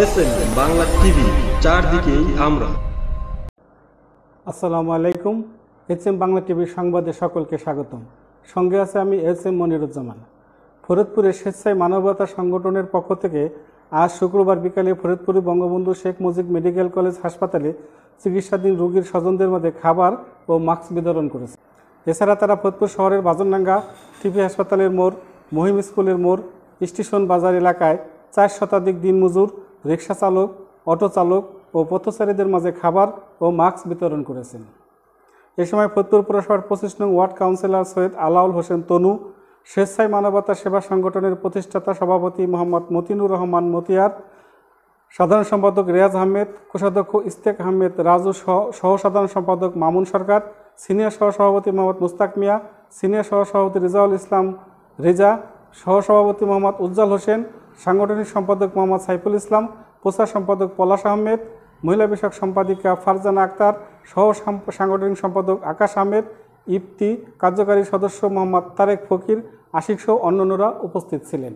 S M Bangla TV আসসালামু আলাইকুম S সংবাদে সকলকে স্বাগতম সঙ্গে আছে আমি এস এম মনিরুজ্জামান ফরিদপুরে স্বেচ্ছায় মানবতা সংগঠনের পক্ষ থেকে আজ শুক্রবার বিকালে ফরিদপুরে বঙ্গবন্ধু শেখ মুজিব মেডিকেল কলেজ হাসপাতালে চিকিৎসাধীন রোগীর স্বজনদের মধ্যে খাবার ও মাস্ক বিতরণ করেছে এছাড়া তারা ফরিদপুর শহরের বাজনডাঙ্গা টিভি হাসপাতালের মোড় মহিম স্কুলের মোড় স্টেশন বাজার এলাকায় চার শতাধিক দিন মজুর রিক্সা চালক অটো চালক ও পথচারীদের মাঝে খাবার ও মাস্ক বিতরণ করেছেন এ সময় ফতুর পুরসভার পঁচিশ নং ওয়ার্ড কাউন্সিলর সৈয়দ আলাউল হোসেন তনু স্বেচ্ছায় মানবতা সেবা সংগঠনের প্রতিষ্ঠাতা সভাপতি মোহাম্মদ মতিনুর রহমান মতিয়ার সাধারণ সম্পাদক রেয়াজ আহমেদ কোষাধ্যক্ষ ইস্তেক আহমেদ রাজু সহ সহসাধারণ সম্পাদক মামুন সরকার সিনিয়র সহসভাপতি মোহাম্মদ মুস্তাক মিয়া সিনিয়র সহসভাপতি রেজাউল ইসলাম রেজা সহসভাপতি মোহাম্মদ উজ্জ্বল হোসেন সাংগঠনিক সম্পাদক মোহাম্মদ সাইফুল ইসলাম প্রচার সম্পাদক পলাশ আহমেদ মহিলা বিষয়ক সম্পাদিকা ফারজানা আক্তার সহ সাংগঠনিক সম্পাদক আকাশ আহমেদ ইফতি কার্যকারী সদস্য মোহাম্মদ তারেক ফকির আশিকসহ অন্যান্যরা উপস্থিত ছিলেন